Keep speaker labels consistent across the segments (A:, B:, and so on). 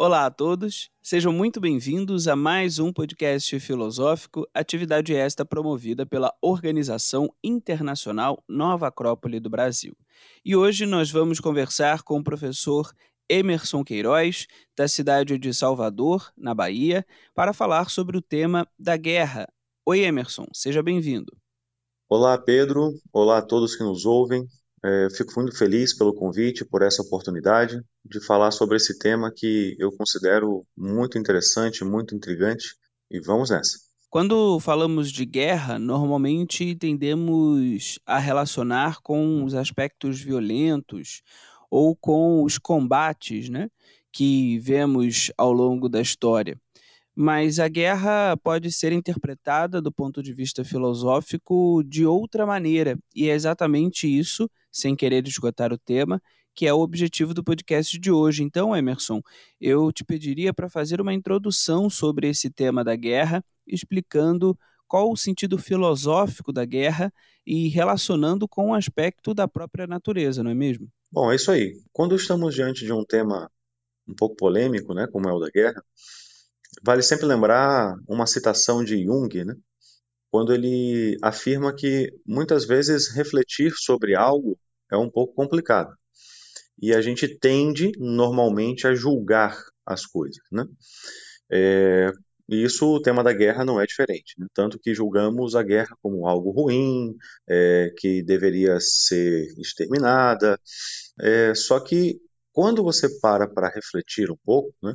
A: Olá a todos, sejam muito bem-vindos a mais um podcast filosófico, atividade esta promovida pela Organização Internacional Nova Acrópole do Brasil. E hoje nós vamos conversar com o professor Emerson Queiroz, da cidade de Salvador, na Bahia, para falar sobre o tema da guerra. Oi, Emerson, seja bem-vindo.
B: Olá, Pedro. Olá a todos que nos ouvem. É, fico muito feliz pelo convite, por essa oportunidade de falar sobre esse tema que eu considero muito interessante, muito intrigante, e vamos nessa.
A: Quando falamos de guerra, normalmente tendemos a relacionar com os aspectos violentos ou com os combates né, que vemos ao longo da história. Mas a guerra pode ser interpretada do ponto de vista filosófico de outra maneira, e é exatamente isso, sem querer esgotar o tema, que é o objetivo do podcast de hoje. Então, Emerson, eu te pediria para fazer uma introdução sobre esse tema da guerra, explicando qual o sentido filosófico da guerra e relacionando com o aspecto da própria natureza, não é mesmo?
B: Bom, é isso aí. Quando estamos diante de um tema um pouco polêmico, né, como é o da guerra, Vale sempre lembrar uma citação de Jung, né? quando ele afirma que muitas vezes refletir sobre algo é um pouco complicado. E a gente tende normalmente a julgar as coisas. Né? É, e isso, o tema da guerra não é diferente. Né? Tanto que julgamos a guerra como algo ruim, é, que deveria ser exterminada. É, só que quando você para para refletir um pouco, né,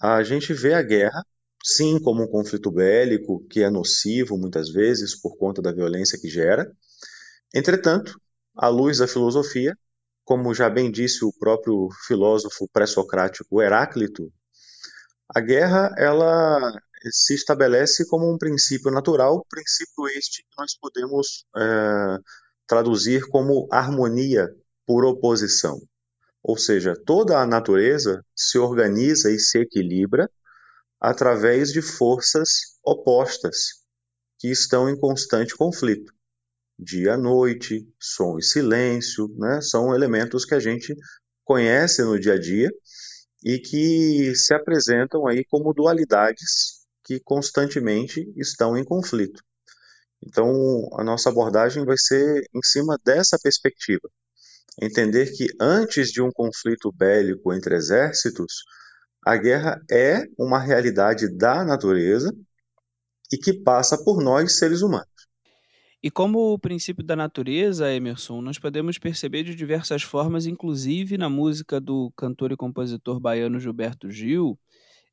B: a gente vê a guerra, sim, como um conflito bélico que é nocivo muitas vezes por conta da violência que gera. Entretanto, à luz da filosofia, como já bem disse o próprio filósofo pré-socrático Heráclito, a guerra ela se estabelece como um princípio natural, princípio este que nós podemos é, traduzir como harmonia por oposição. Ou seja, toda a natureza se organiza e se equilibra através de forças opostas que estão em constante conflito. Dia, noite, som e silêncio, né? são elementos que a gente conhece no dia a dia e que se apresentam aí como dualidades que constantemente estão em conflito. Então, a nossa abordagem vai ser em cima dessa perspectiva, entender que antes de um conflito bélico entre exércitos, a guerra é uma realidade da natureza e que passa por nós, seres humanos.
A: E como o princípio da natureza, Emerson, nós podemos perceber de diversas formas, inclusive na música do cantor e compositor baiano Gilberto Gil,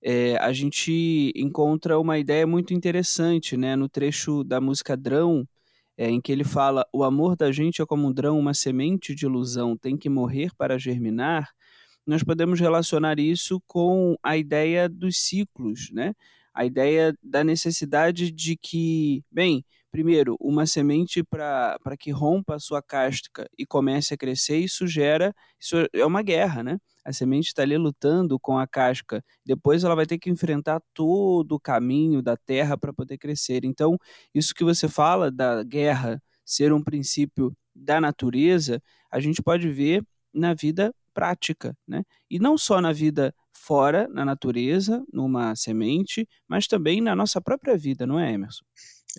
A: é, a gente encontra uma ideia muito interessante né, no trecho da música Drão, é, em que ele fala: o amor da gente é como um drão, uma semente de ilusão, tem que morrer para germinar. Nós podemos relacionar isso com a ideia dos ciclos, né? A ideia da necessidade de que, bem, primeiro, uma semente para que rompa a sua casca e comece a crescer, isso gera, isso é uma guerra, né? A semente está ali lutando com a casca. Depois ela vai ter que enfrentar todo o caminho da terra para poder crescer. Então, isso que você fala da guerra ser um princípio da natureza, a gente pode ver na vida prática, né? E não só na vida fora, na natureza, numa semente, mas também na nossa própria vida, não é, Emerson?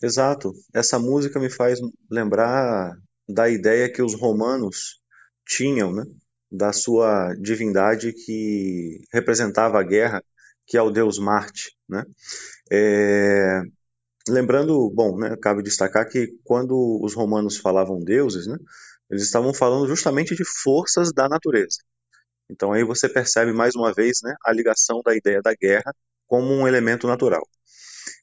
A: Exato. Essa música me faz lembrar da ideia que os romanos tinham,
B: né? da sua divindade que representava a guerra, que é o deus Marte. Né? É... Lembrando, bom, né, cabe destacar que quando os romanos falavam deuses, né, eles estavam falando justamente de forças da natureza. Então aí você percebe mais uma vez né, a ligação da ideia da guerra como um elemento natural.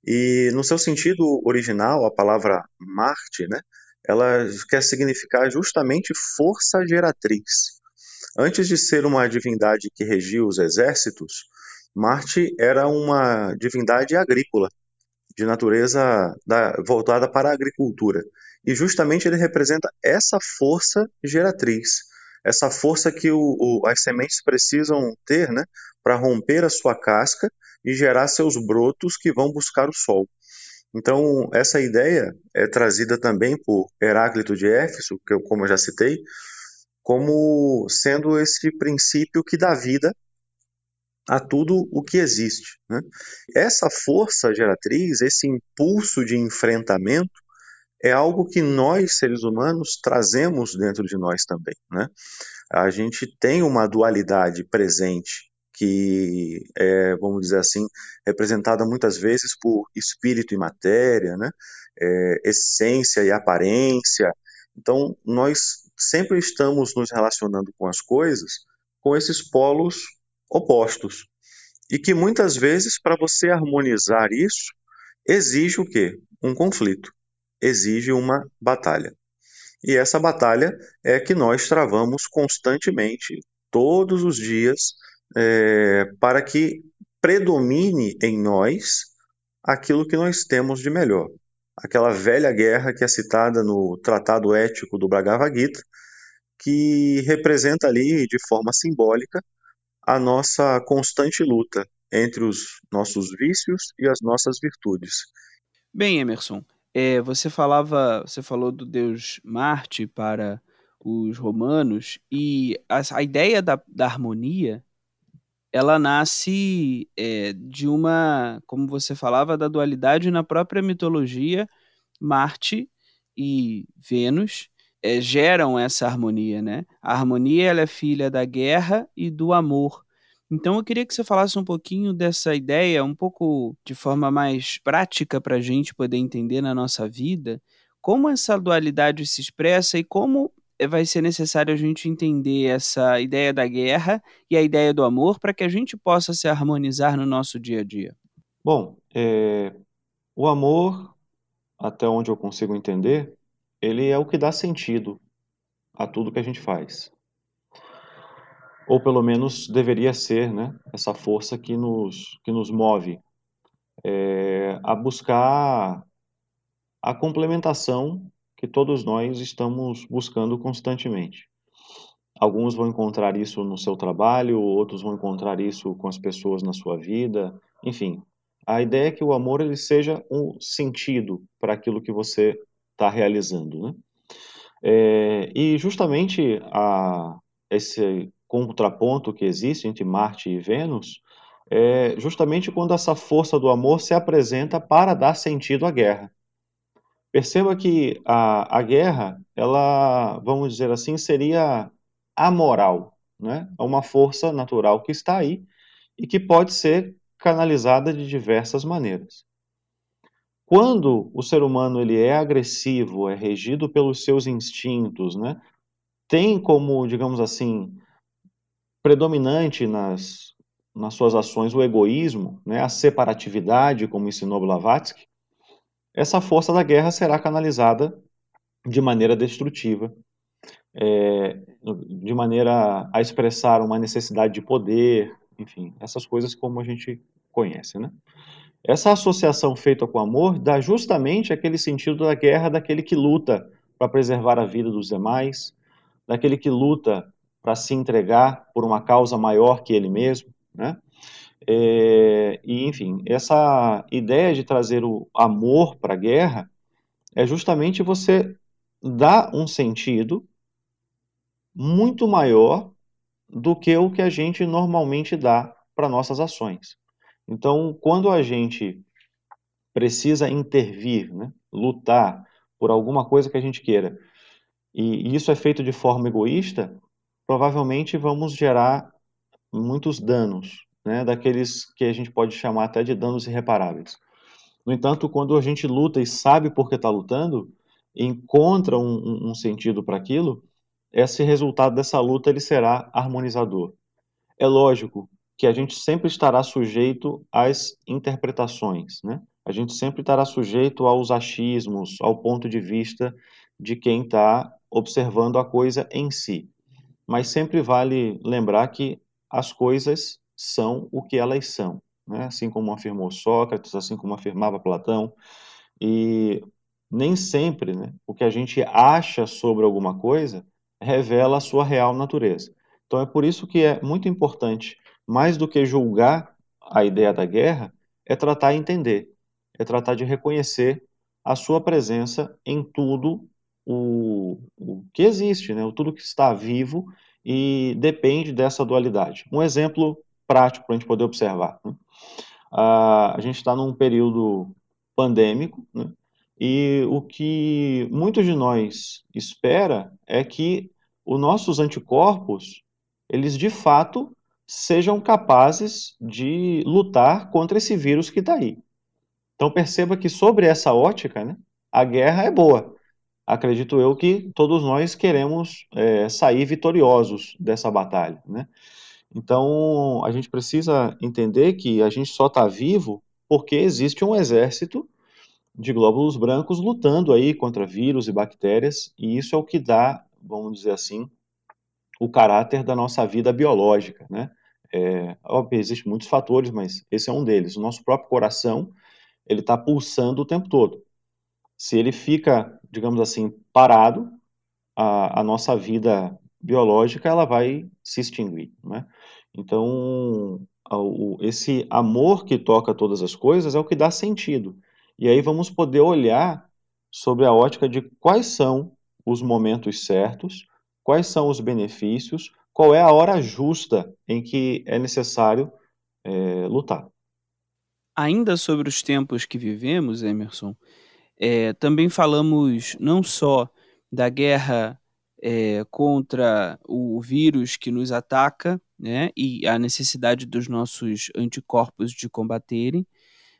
B: E no seu sentido original, a palavra Marte, né, ela quer significar justamente força geratriz. Antes de ser uma divindade que regia os exércitos, Marte era uma divindade agrícola, de natureza da, voltada para a agricultura. E justamente ele representa essa força geratriz, essa força que o, o, as sementes precisam ter né, para romper a sua casca e gerar seus brotos que vão buscar o sol. Então, essa ideia é trazida também por Heráclito de Éfeso, que eu, como eu já citei, como sendo esse princípio que dá vida a tudo o que existe. Né? Essa força geratriz, esse impulso de enfrentamento, é algo que nós, seres humanos, trazemos dentro de nós também. Né? A gente tem uma dualidade presente que é, vamos dizer assim, representada muitas vezes por espírito e matéria, né? É, essência e aparência. Então, nós sempre estamos nos relacionando com as coisas com esses polos opostos. E que muitas vezes, para você harmonizar isso, exige o quê? Um conflito, exige uma batalha. E essa batalha é que nós travamos constantemente, todos os dias, é, para que predomine em nós aquilo que nós temos de melhor aquela velha guerra que é citada no Tratado Ético do Bhagavad Gita, que representa ali de forma simbólica a nossa constante luta entre os nossos vícios e as nossas virtudes.
A: Bem, Emerson, é, você falava, você falou do Deus Marte para os romanos e a, a ideia da, da harmonia ela nasce é, de uma, como você falava, da dualidade na própria mitologia, Marte e Vênus é, geram essa harmonia, né? A harmonia ela é filha da guerra e do amor. Então eu queria que você falasse um pouquinho dessa ideia, um pouco de forma mais prática para a gente poder entender na nossa vida, como essa dualidade se expressa e como vai ser necessário a gente entender essa ideia da guerra e a ideia do amor para que a gente possa se harmonizar no nosso dia a dia? Bom, é, o amor, até onde eu consigo
B: entender, ele é o que dá sentido a tudo que a gente faz. Ou pelo menos deveria ser, né? Essa força que nos, que nos move é, a buscar a complementação que todos nós estamos buscando constantemente. Alguns vão encontrar isso no seu trabalho, outros vão encontrar isso com as pessoas na sua vida, enfim. A ideia é que o amor ele seja um sentido para aquilo que você está realizando, né? É, e justamente a, esse contraponto que existe entre Marte e Vênus é justamente quando essa força do amor se apresenta para dar sentido à guerra. Perceba que a, a guerra, ela, vamos dizer assim, seria amoral, né? É uma força natural que está aí e que pode ser canalizada de diversas maneiras. Quando o ser humano ele é agressivo, é regido pelos seus instintos, né? Tem como, digamos assim, predominante nas, nas suas ações o egoísmo, né? a separatividade, como ensinou Blavatsky, essa força da guerra será canalizada de maneira destrutiva, é, de maneira a expressar uma necessidade de poder, enfim, essas coisas como a gente conhece, né? Essa associação feita com amor dá justamente aquele sentido da guerra daquele que luta para preservar a vida dos demais, daquele que luta para se entregar por uma causa maior que ele mesmo, né? É, e, enfim, essa ideia de trazer o amor para a guerra é justamente você dar um sentido muito maior do que o que a gente normalmente dá para nossas ações. Então, quando a gente precisa intervir, né, lutar por alguma coisa que a gente queira, e isso é feito de forma egoísta, provavelmente vamos gerar muitos danos, né, daqueles que a gente pode chamar até de danos irreparáveis. No entanto, quando a gente luta e sabe por que está lutando, encontra um, um sentido para aquilo, esse resultado dessa luta ele será harmonizador. É lógico que a gente sempre estará sujeito às interpretações, né? A gente sempre estará sujeito aos achismos, ao ponto de vista de quem está observando a coisa em si. Mas sempre vale lembrar que as coisas são o que elas são, né? assim como afirmou Sócrates, assim como afirmava Platão, e nem sempre né, o que a gente acha sobre alguma coisa revela a sua real natureza. Então é por isso que é muito importante, mais do que julgar a ideia da guerra, é tratar de entender, é tratar de reconhecer a sua presença em tudo o, o que existe, né? o tudo que está vivo e depende dessa dualidade. Um exemplo prático para a gente poder observar. Né? Ah, a gente está num período pandêmico, né? e o que muitos de nós espera é que os nossos anticorpos, eles de fato sejam capazes de lutar contra esse vírus que está aí. Então perceba que sobre essa ótica, né, a guerra é boa. Acredito eu que todos nós queremos é, sair vitoriosos dessa batalha, né? Então, a gente precisa entender que a gente só está vivo porque existe um exército de glóbulos brancos lutando aí contra vírus e bactérias, e isso é o que dá, vamos dizer assim, o caráter da nossa vida biológica, né? É, óbvio, existem muitos fatores, mas esse é um deles. O nosso próprio coração, ele está pulsando o tempo todo. Se ele fica, digamos assim, parado, a, a nossa vida biológica ela vai se extinguir, né? Então, esse amor que toca todas as coisas é o que dá sentido. E aí vamos poder olhar sobre a ótica de quais são os momentos certos, quais são os benefícios, qual é a hora justa em que é necessário é, lutar.
A: Ainda sobre os tempos que vivemos, Emerson, é, também falamos não só da guerra é, contra o vírus que nos ataca, né, e a necessidade dos nossos anticorpos de combaterem,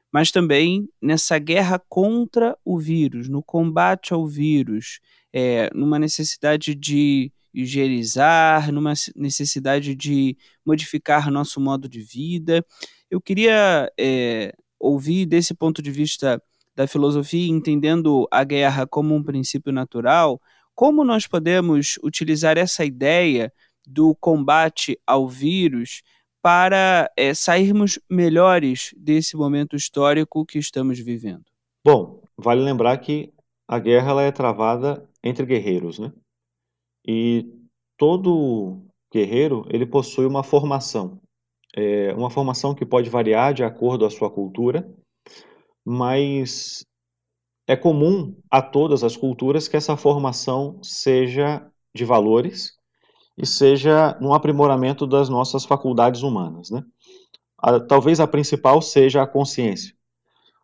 A: mas também nessa guerra contra o vírus, no combate ao vírus, é, numa necessidade de higienizar, numa necessidade de modificar nosso modo de vida. Eu queria é, ouvir desse ponto de vista da filosofia, entendendo a guerra como um princípio natural, como nós podemos utilizar essa ideia do combate ao vírus para é, sairmos melhores desse momento histórico que estamos vivendo? Bom, vale lembrar que a guerra ela é travada entre guerreiros, né? E todo
B: guerreiro ele possui uma formação, é, uma formação que pode variar de acordo à sua cultura, mas é comum a todas as culturas que essa formação seja de valores e seja num aprimoramento das nossas faculdades humanas. Né? A, talvez a principal seja a consciência.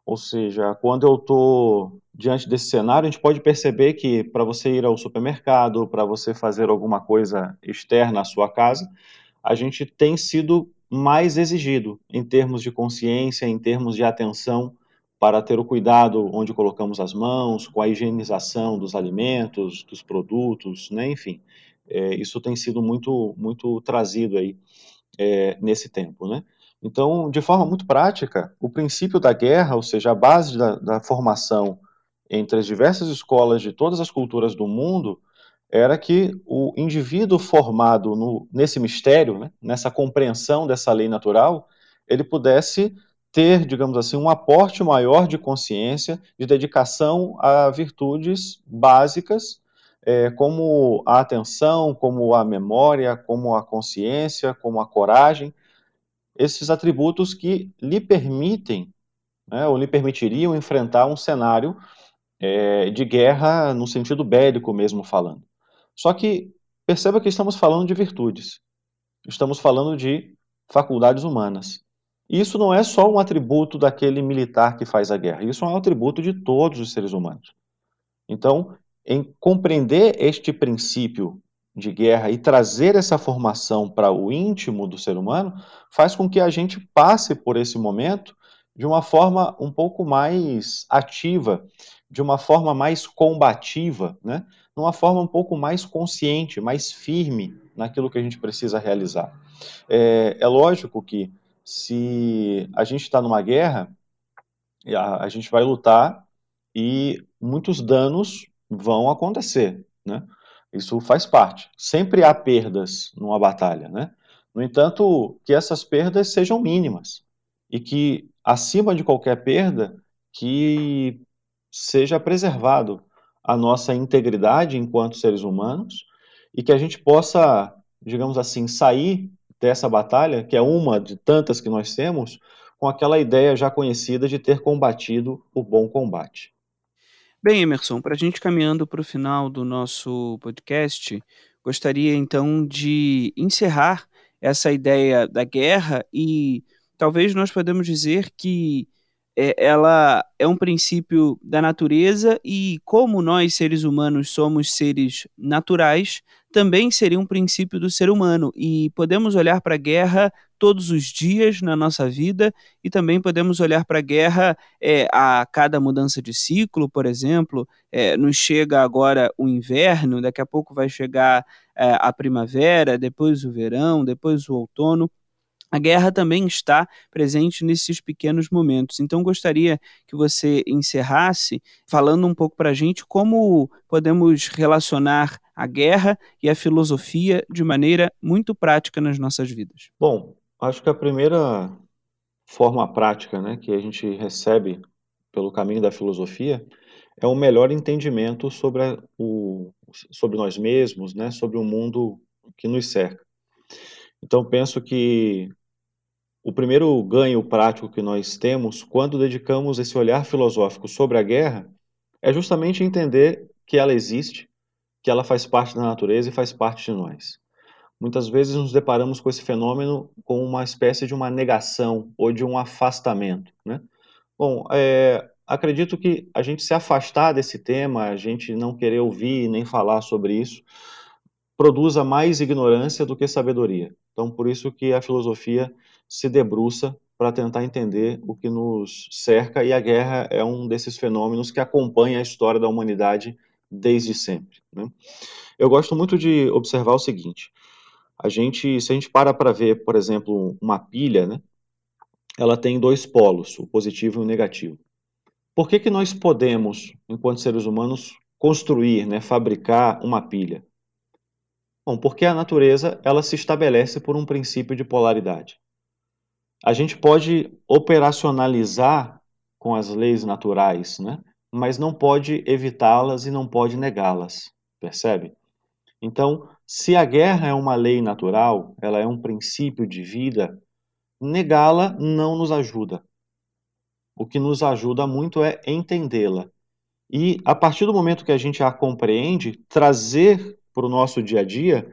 B: Ou seja, quando eu estou diante desse cenário, a gente pode perceber que para você ir ao supermercado, para você fazer alguma coisa externa à sua casa, a gente tem sido mais exigido em termos de consciência, em termos de atenção para ter o cuidado onde colocamos as mãos, com a higienização dos alimentos, dos produtos, né? enfim. É, isso tem sido muito, muito trazido aí é, nesse tempo, né? Então, de forma muito prática, o princípio da guerra, ou seja, a base da, da formação entre as diversas escolas de todas as culturas do mundo, era que o indivíduo formado no, nesse mistério, né, nessa compreensão dessa lei natural, ele pudesse ter, digamos assim, um aporte maior de consciência, de dedicação a virtudes básicas, é, como a atenção, como a memória, como a consciência, como a coragem, esses atributos que lhe permitem, né, ou lhe permitiriam enfrentar um cenário é, de guerra no sentido bélico mesmo falando. Só que perceba que estamos falando de virtudes, estamos falando de faculdades humanas. Isso não é só um atributo daquele militar que faz a guerra, isso é um atributo de todos os seres humanos. Então, em compreender este princípio de guerra e trazer essa formação para o íntimo do ser humano, faz com que a gente passe por esse momento de uma forma um pouco mais ativa, de uma forma mais combativa, né? numa forma um pouco mais consciente, mais firme naquilo que a gente precisa realizar. É, é lógico que se a gente está numa guerra, a, a, gente vai lutar e muitos danos vão acontecer, né? Isso faz parte. Sempre há perdas numa batalha, né? No entanto, que essas perdas sejam mínimas e que acima de qualquer perda que seja preservado a nossa integridade enquanto seres humanos e que a gente possa, digamos assim, sair dessa batalha, que é uma de tantas que nós temos, com aquela ideia já conhecida de ter combatido o bom combate.
A: Bem, Emerson, para a gente caminhando para o final do nosso podcast, gostaria então de encerrar essa ideia da guerra e talvez nós podemos dizer que é, ela é um princípio da natureza e como nós seres humanos somos seres naturais, também seria um princípio do ser humano e podemos olhar para a guerra todos os dias na nossa vida e também podemos olhar para a guerra é, a cada mudança de ciclo, por exemplo, é, nos chega agora o inverno, daqui a pouco vai chegar é, a primavera, depois o verão, depois o outono a guerra também está presente nesses pequenos momentos. Então, gostaria que você encerrasse falando um pouco para a gente como podemos relacionar a guerra e a filosofia de maneira muito prática nas nossas vidas. Bom, acho que a primeira forma prática
B: né, que a gente recebe pelo caminho da filosofia é um melhor entendimento sobre, a, o, sobre nós mesmos, né, sobre o mundo que nos cerca. Então, penso que o primeiro ganho prático que nós temos quando dedicamos esse olhar filosófico sobre a guerra é justamente entender que ela existe, que ela faz parte da natureza e faz parte de nós. Muitas vezes nos deparamos com esse fenômeno com uma espécie de uma negação ou de um afastamento. Né? Bom, é, acredito que a gente se afastar desse tema, a gente não querer ouvir nem falar sobre isso, produza mais ignorância do que sabedoria. Então, por isso que a filosofia se debruça para tentar entender o que nos cerca, e a guerra é um desses fenômenos que acompanha a história da humanidade desde sempre. Né? Eu gosto muito de observar o seguinte: a gente, se a gente para para ver, por exemplo, uma pilha, né, ela tem dois polos, o positivo e o negativo. Por que, que nós podemos, enquanto seres humanos, construir, né, fabricar uma pilha? Bom, porque a natureza ela se estabelece por um princípio de polaridade. A gente pode operacionalizar com as leis naturais, né? mas não pode evitá-las e não pode negá-las, percebe? Então, se a guerra é uma lei natural, ela é um princípio de vida, negá-la não nos ajuda. O que nos ajuda muito é entendê-la. E a partir do momento que a gente a compreende, trazer para o nosso dia a dia,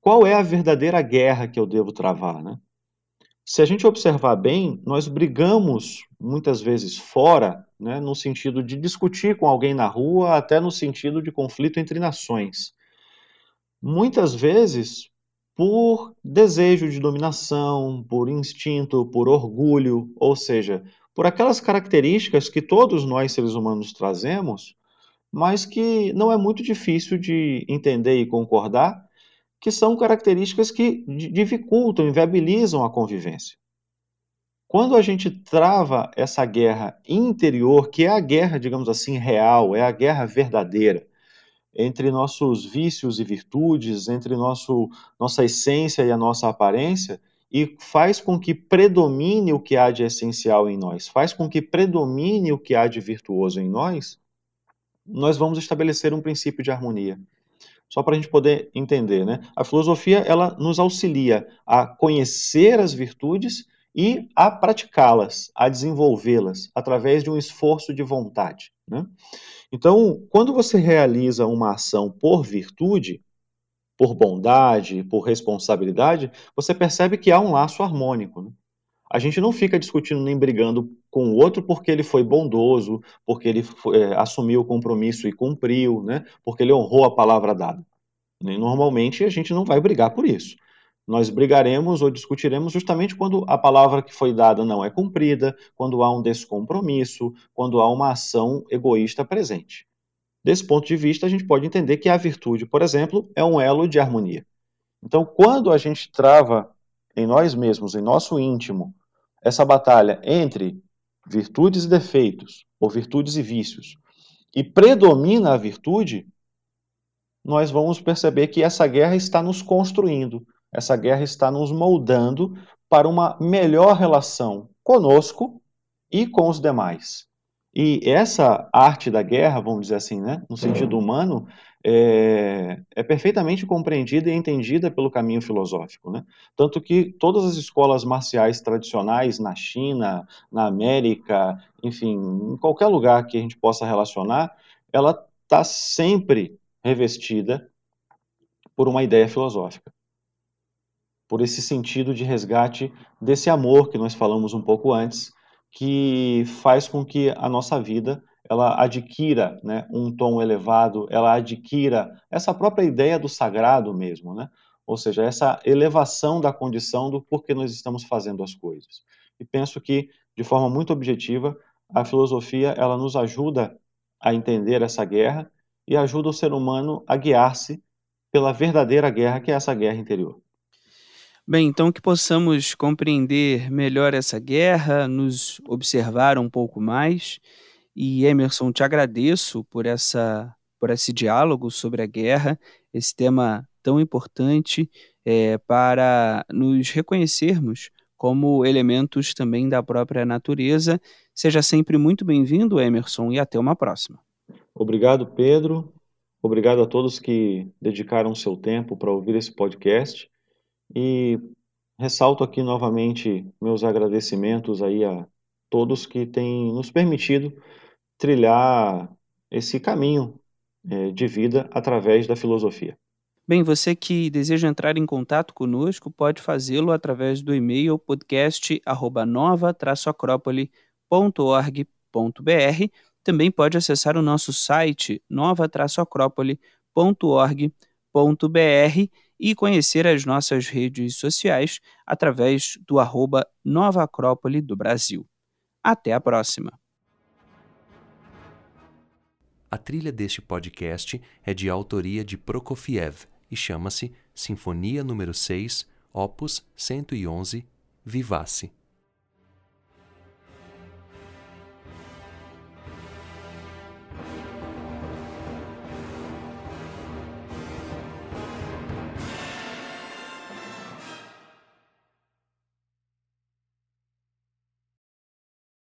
B: qual é a verdadeira guerra que eu devo travar, né? Se a gente observar bem, nós brigamos muitas vezes fora, né, no sentido de discutir com alguém na rua, até no sentido de conflito entre nações. Muitas vezes por desejo de dominação, por instinto, por orgulho, ou seja, por aquelas características que todos nós seres humanos trazemos mas que não é muito difícil de entender e concordar, que são características que dificultam, inviabilizam a convivência. Quando a gente trava essa guerra interior, que é a guerra, digamos assim, real, é a guerra verdadeira, entre nossos vícios e virtudes, entre nosso, nossa essência e a nossa aparência, e faz com que predomine o que há de essencial em nós, faz com que predomine o que há de virtuoso em nós, nós vamos estabelecer um princípio de harmonia. Só para a gente poder entender, né? A filosofia ela nos auxilia a conhecer as virtudes e a praticá-las, a desenvolvê-las através de um esforço de vontade. Né? Então, quando você realiza uma ação por virtude, por bondade, por responsabilidade, você percebe que há um laço harmônico. Né? A gente não fica discutindo nem brigando com o outro porque ele foi bondoso, porque ele foi, é, assumiu o compromisso e cumpriu, né? porque ele honrou a palavra dada. E normalmente a gente não vai brigar por isso. Nós brigaremos ou discutiremos justamente quando a palavra que foi dada não é cumprida, quando há um descompromisso, quando há uma ação egoísta presente. Desse ponto de vista, a gente pode entender que a virtude, por exemplo, é um elo de harmonia. Então, quando a gente trava em nós mesmos, em nosso íntimo, essa batalha entre virtudes e defeitos, ou virtudes e vícios, e predomina a virtude, nós vamos perceber que essa guerra está nos construindo, essa guerra está nos moldando para uma melhor relação conosco e com os demais. E essa arte da guerra, vamos dizer assim, né, no sentido uhum. humano, é, é, perfeitamente compreendida e entendida pelo caminho filosófico. Né? Tanto que todas as escolas marciais tradicionais na China, na América, enfim, em qualquer lugar que a gente possa relacionar, ela está sempre revestida por uma ideia filosófica por esse sentido de resgate desse amor que nós falamos um pouco antes, que faz com que a nossa vida ela adquira né, um tom elevado, ela adquira essa própria ideia do sagrado mesmo, né? ou seja, essa elevação da condição do porquê nós estamos fazendo as coisas. E penso que, de forma muito objetiva, a filosofia ela nos ajuda a entender essa guerra e ajuda o ser humano a guiar-se pela verdadeira guerra, que é essa guerra interior.
A: Bem, então que possamos compreender melhor essa guerra, nos observar um pouco mais. E Emerson, te agradeço por essa por esse diálogo sobre a guerra, esse tema tão importante é, para nos reconhecermos como elementos também da própria natureza. Seja sempre muito bem-vindo, Emerson, e até uma próxima. Obrigado, Pedro. Obrigado a todos que dedicaram seu tempo para ouvir esse podcast.
B: E ressalto aqui novamente meus agradecimentos aí a todos que têm nos permitido trilhar esse caminho é, de vida através da filosofia.
A: Bem, você que deseja entrar em contato conosco pode fazê-lo através do e-mail podcast@nova-acrópole.org.br. Também pode acessar o nosso site nova-acrópole.org.br e conhecer as nossas redes sociais através do arroba Nova Acrópole do Brasil. Até a próxima! A trilha deste podcast é de autoria de Prokofiev e chama-se Sinfonia número 6, Opus 111, Vivace.